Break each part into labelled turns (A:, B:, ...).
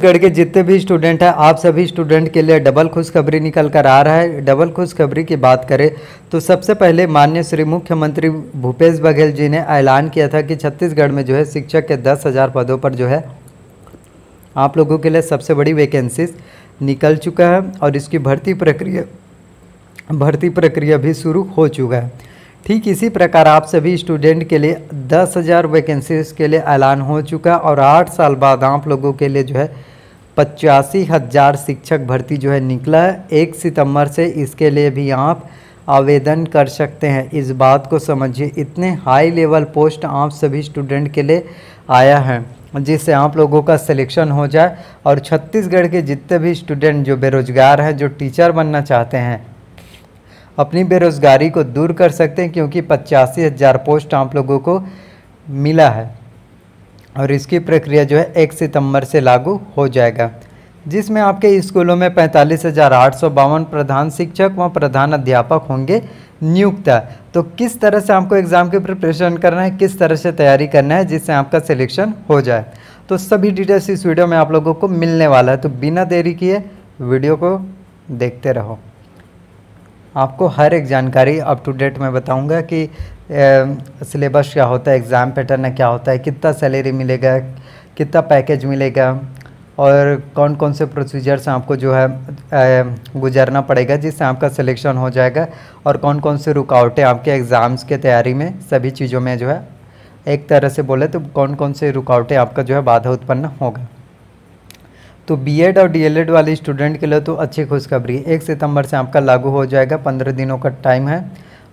A: छत्तीसगढ़ के जितने भी स्टूडेंट हैं आप सभी स्टूडेंट के लिए डबल खुशखबरी निकल कर आ रहा है डबल खुशखबरी की बात करें तो सबसे पहले माननीय श्री मुख्यमंत्री भूपेश बघेल जी ने ऐलान किया था कि छत्तीसगढ़ में जो है शिक्षक के दस हज़ार पदों पर जो है आप लोगों के लिए सबसे बड़ी वैकेंसीज निकल चुका है और इसकी भर्ती प्रक्रिया भर्ती प्रक्रिया भी शुरू हो चुका है ठीक इसी प्रकार आप सभी स्टूडेंट के लिए दस हज़ार वैकेंसीज के लिए ऐलान हो चुका है और आठ साल बाद आप लोगों के लिए जो है पचासी हज़ार शिक्षक भर्ती जो है निकला है एक सितंबर से इसके लिए भी आप आवेदन कर सकते हैं इस बात को समझिए इतने हाई लेवल पोस्ट आप सभी स्टूडेंट के लिए आया है जिससे आप लोगों का सिलेक्शन हो जाए और छत्तीसगढ़ के जितने भी स्टूडेंट जो बेरोज़गार हैं जो टीचर बनना चाहते हैं अपनी बेरोज़गारी को दूर कर सकते हैं क्योंकि पचासी हज़ार पोस्ट आप लोगों को मिला है और इसकी प्रक्रिया जो है एक सितंबर से लागू हो जाएगा जिसमें आपके स्कूलों में पैंतालीस हज़ार आठ सौ बावन प्रधान शिक्षक व प्रधान अध्यापक होंगे नियुक्त तो किस तरह से आपको एग्ज़ाम की प्रिपरेशन करना है किस तरह से तैयारी करना है जिससे आपका सिलेक्शन हो जाए तो सभी डिटेल्स इस वीडियो में आप लोगों को मिलने वाला है तो बिना देरी किए वीडियो को देखते रहो आपको हर एक जानकारी अप टू डेट में बताऊंगा कि सिलेबस क्या होता है एग्ज़ाम पैटर्न क्या होता है कितना सैलरी मिलेगा कितना पैकेज मिलेगा और कौन कौन से प्रोसीजर्स आपको जो है गुजरना पड़ेगा जिससे आपका सिलेक्शन हो जाएगा और कौन कौन से रुकावटें आपके एग्ज़ाम्स के तैयारी में सभी चीज़ों में जो है एक तरह से बोले तो कौन कौन से रुकावटें आपका जो है बाधा उत्पन्न होगा तो बीएड और डीएलएड वाले स्टूडेंट के लिए तो अच्छी खुशखबरी एक सितंबर से आपका लागू हो जाएगा पंद्रह दिनों का टाइम है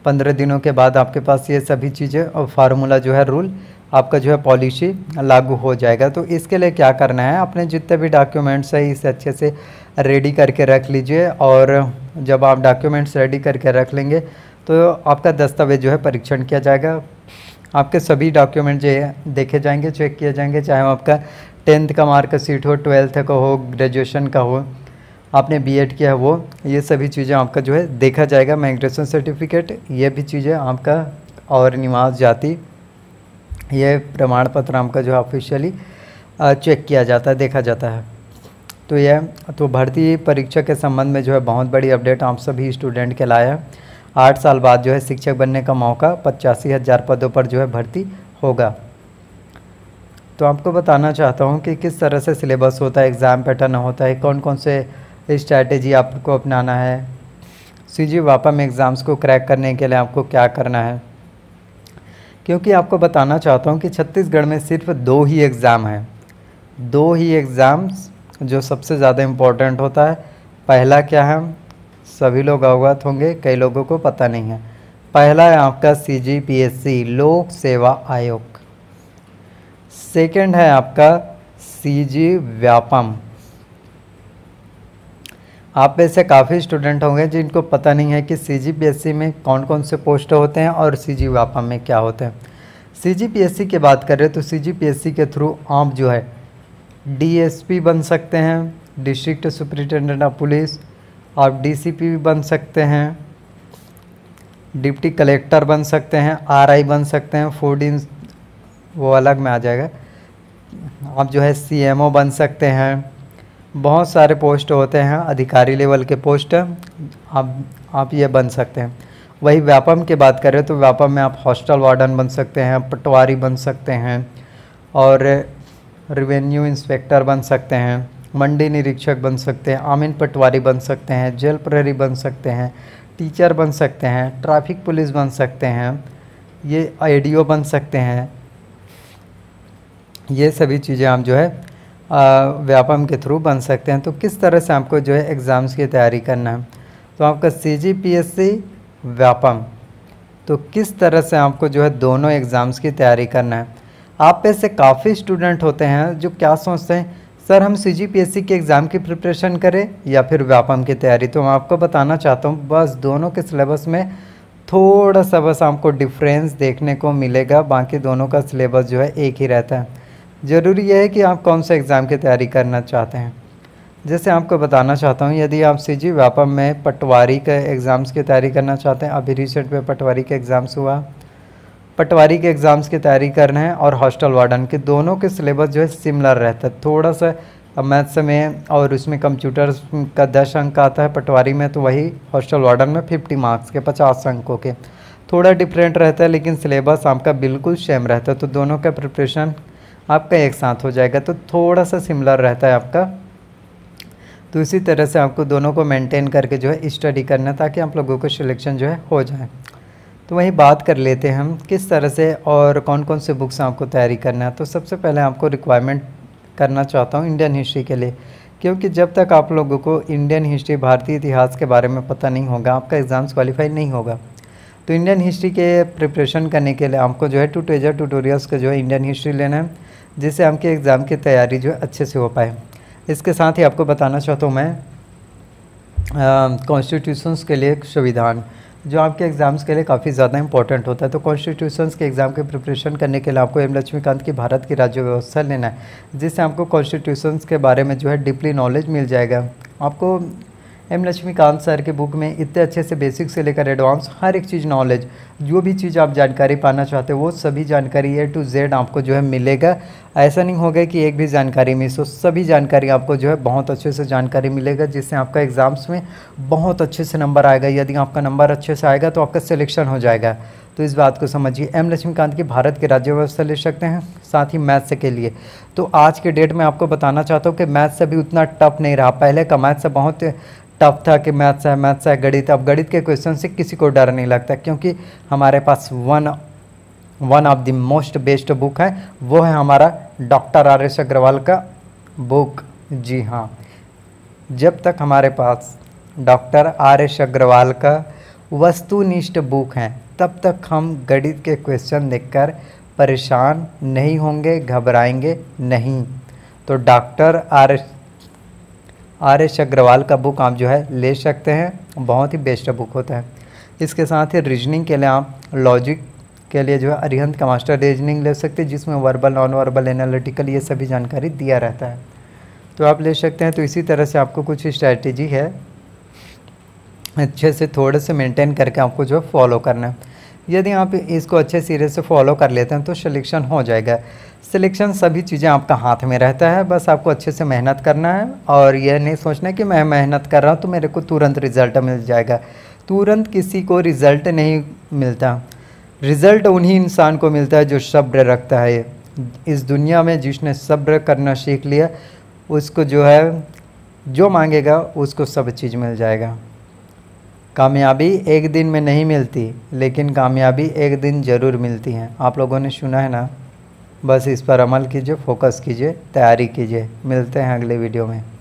A: पंद्रह दिनों के बाद आपके पास ये सभी चीज़ें और फार्मूला जो है रूल आपका जो है पॉलिसी लागू हो जाएगा तो इसके लिए क्या करना है अपने जितने भी डॉक्यूमेंट्स है इसे अच्छे से रेडी करके रख लीजिए और जब आप डॉक्यूमेंट्स रेडी करके रख लेंगे तो आपका दस्तावेज जो है परीक्षण किया जाएगा आपके सभी डॉक्यूमेंट जो है देखे जाएंगे चेक किए जाएंगे चाहे वो आपका टेंथ का मार्कशीट हो ट्वेल्थ का हो ग्रेजुएशन का हो आपने बीएड किया है वो ये सभी चीज़ें आपका जो है देखा जाएगा माइग्रेशन सर्टिफिकेट ये भी चीज़ें आपका और निवास जाति ये प्रमाण पत्र आपका जो है ऑफिशियली चेक किया जाता है देखा जाता है तो यह तो भर्ती परीक्षा के संबंध में जो है बहुत बड़ी अपडेट आप सभी स्टूडेंट के लाए हैं आठ साल बाद जो है शिक्षक बनने का मौका पचासी हज़ार पदों पर जो है भर्ती होगा तो आपको बताना चाहता हूँ कि किस तरह से सिलेबस होता है एग्ज़ाम पैटर्न होता है कौन कौन से स्ट्रैटेजी आपको अपनाना है जी वापा में एग्ज़ाम्स को क्रैक करने के लिए आपको क्या करना है क्योंकि आपको बताना चाहता हूँ कि छत्तीसगढ़ में सिर्फ दो ही एग्ज़ाम हैं दो ही एग्ज़ाम्स जो सबसे ज़्यादा इम्पोर्टेंट होता है पहला क्या है सभी लोग अवगत होंगे कई लोगों को पता नहीं है पहला है आपका सी जी पी एस सी लोक सेवा आयोग सेकेंड है आपका सी जी व्यापम आप में से काफ़ी स्टूडेंट होंगे जिनको पता नहीं है कि सी में कौन कौन से पोस्ट होते हैं और सी जी में क्या होते हैं सी की बात करें तो सी के थ्रू आप जो है डीएसपी बन सकते हैं डिस्ट्रिक्ट सुपरिटेंडेंट ऑफ पुलिस आप डीसीपी भी बन सकते हैं डिप्टी कलेक्टर बन सकते हैं आरआई बन सकते हैं फूड इन वो अलग में आ जाएगा आप जो है सीएमओ बन सकते हैं बहुत सारे पोस्ट होते हैं अधिकारी लेवल के पोस्ट आप आप ये बन सकते हैं वही व्यापम की बात करें तो व्यापम में आप हॉस्टल वार्डन बन सकते हैं पटवारी बन सकते हैं और रिवेन्यू इंस्पेक्टर बन सकते हैं मंडी निरीक्षक बन सकते हैं आमिन पटवारी बन सकते हैं जेल प्रहरी बन सकते हैं टीचर बन सकते हैं ट्रैफिक पुलिस बन सकते हैं ये आईडीओ बन सकते हैं ये सभी चीज़ें आप जो है व्यापम के थ्रू बन सकते हैं तो किस तरह से आपको जो है एग्ज़ाम्स की तैयारी करना है तो आपका C G P S C Vyapam तो किस तरह से आपको जो है दोनों एग्ज़ाम्स की तैयारी करना है आप पे से काफ़ी स्टूडेंट होते हैं जो क्या सोचते हैं सर हम सी जी पी एस सी के एग्ज़ाम की प्रिपरेशन करें या फिर व्यापम की तैयारी तो मैं आपको बताना चाहता हूँ बस दोनों के सिलेबस में थोड़ा सा बस आपको डिफरेंस देखने को मिलेगा बाकी दोनों का सिलेबस जो है एक ही रहता है ज़रूरी यह है कि आप कौन से एग्ज़ाम की तैयारी करना चाहते हैं जैसे आपको बताना चाहता हूँ यदि आप सी जी व्यापम में पटवारी के एग्ज़ाम्स की तैयारी करना चाहते हैं अभी रिसेंट में पटवारी के एग्ज़ाम्स हुआ पटवारी के एग्ज़ाम्स की तैयारी कर रहे हैं और हॉस्टल वार्डन के दोनों के सिलेबस जो है सिमिलर रहता है थोड़ा सा मैथ्स में और उसमें कंप्यूटर का दस अंक आता है पटवारी में तो वही हॉस्टल वार्डन में फिफ्टी मार्क्स के पचास अंकों के थोड़ा डिफरेंट रहता है लेकिन सिलेबस आपका बिल्कुल सेम रहता है तो दोनों का प्रिपरेशन आपका एक साथ हो जाएगा तो थोड़ा सा सिमिलर रहता है आपका तो इसी तरह से आपको दोनों को मेंटेन करके जो है स्टडी करना ताकि आप लोगों को सिलेक्शन जो है हो जाए तो वहीं बात कर लेते हैं हम किस तरह से और कौन कौन से बुक्स आपको तैयारी करना है तो सबसे पहले आपको रिक्वायरमेंट करना चाहता हूँ इंडियन हिस्ट्री के लिए क्योंकि जब तक आप लोगों को इंडियन हिस्ट्री भारतीय इतिहास के बारे में पता नहीं होगा आपका एग्ज़ाम्स क्वालिफाई नहीं होगा तो इंडियन हिस्ट्री के प्रिपरेशन करने के लिए आपको जो है टू टेजर ट्यूटोरियल्स का जो है इंडियन हिस्ट्री लेना है जिससे आपके एग्ज़ाम की तैयारी जो है अच्छे से हो पाए इसके साथ ही आपको बताना चाहता हूँ मैं कॉन्स्टिट्यूशंस के लिए संविधान जो आपके एग्ज़ाम्स के लिए काफ़ी ज़्यादा इंपॉर्टेंट होता है तो कॉन्स्टिट्यूशंस के एग्ज़ाम के प्रिपरेशन करने के लिए आपको एम लक्ष्मीकांत की भारत की राज्य व्यवस्था लेना है जिससे आपको कॉन्स्टिट्यूशंस के बारे में जो है डीपली नॉलेज मिल जाएगा आपको एम लक्ष्मीकांत सर के बुक में इतने अच्छे से बेसिक से लेकर एडवांस हर एक चीज़ नॉलेज जो भी चीज़ आप जानकारी पाना चाहते हो वो सभी जानकारी ए टू जेड आपको जो है मिलेगा ऐसा नहीं होगा कि एक भी जानकारी मिस हो सभी जानकारी आपको जो है बहुत अच्छे से जानकारी मिलेगा जिससे आपका एग्ज़ाम्स में बहुत अच्छे से नंबर आएगा यदि आपका नंबर अच्छे से आएगा तो आपका सिलेक्शन हो जाएगा तो इस बात को समझिए एम लक्ष्मीकांत की भारत के राज्य व्यवस्था ले सकते हैं साथ ही मैथ्स के लिए तो आज के डेट में आपको बताना चाहता हूँ कि मैथ्स अभी उतना टफ नहीं रहा पहले का मैथ्स बहुत टफ था कि मैथ्स है मैथ्स है गणित अब गणित के क्वेश्चन से किसी को डर नहीं लगता क्योंकि हमारे पास one one of the most best book है वो है हमारा डॉक्टर आर एस अग्रवाल का बुक जी हाँ जब तक हमारे पास डॉक्टर आर एस अग्रवाल का वस्तुनिष्ठ बुक है तब तक हम गणित के क्वेश्चन देखकर परेशान नहीं होंगे घबराएंगे नहीं तो doctor R S R S Agrawal का बुक आप जो है ले सकते हैं बहुत ही बेस्ट बुक होता है इसके साथ ही रीजनिंग के लिए आप लॉजिक के लिए जो है अरिहंत का मास्टर रीजनिंग ले सकते हैं जिसमें वर्बल नॉन वर्बल एनालिटिकल ये सभी जानकारी दिया रहता है तो आप ले सकते हैं तो इसी तरह से आपको कुछ स्ट्रैटेजी है अच्छे से थोड़े से मेंटेन करके आपको जो है फॉलो करना है यदि आप इसको अच्छे सिरे से फॉलो कर लेते हैं तो सिलेक्शन हो जाएगा सिलेक्शन सभी चीज़ें आपका हाथ में रहता है बस आपको अच्छे से मेहनत करना है और यह नहीं सोचना कि मैं मेहनत कर रहा हूँ तो मेरे को तुरंत रिज़ल्ट मिल जाएगा तुरंत किसी को रिज़ल्ट नहीं मिलता रिज़ल्ट उन्हीं इंसान को मिलता है जो सब्र रखता है इस दुनिया में जिसने सब्र करना सीख लिया उसको जो है जो मांगेगा उसको सब चीज़ मिल जाएगा कामयाबी एक दिन में नहीं मिलती लेकिन कामयाबी एक दिन ज़रूर मिलती है आप लोगों ने सुना है ना बस इस पर अमल कीजिए फोकस कीजिए तैयारी कीजिए मिलते हैं अगले वीडियो में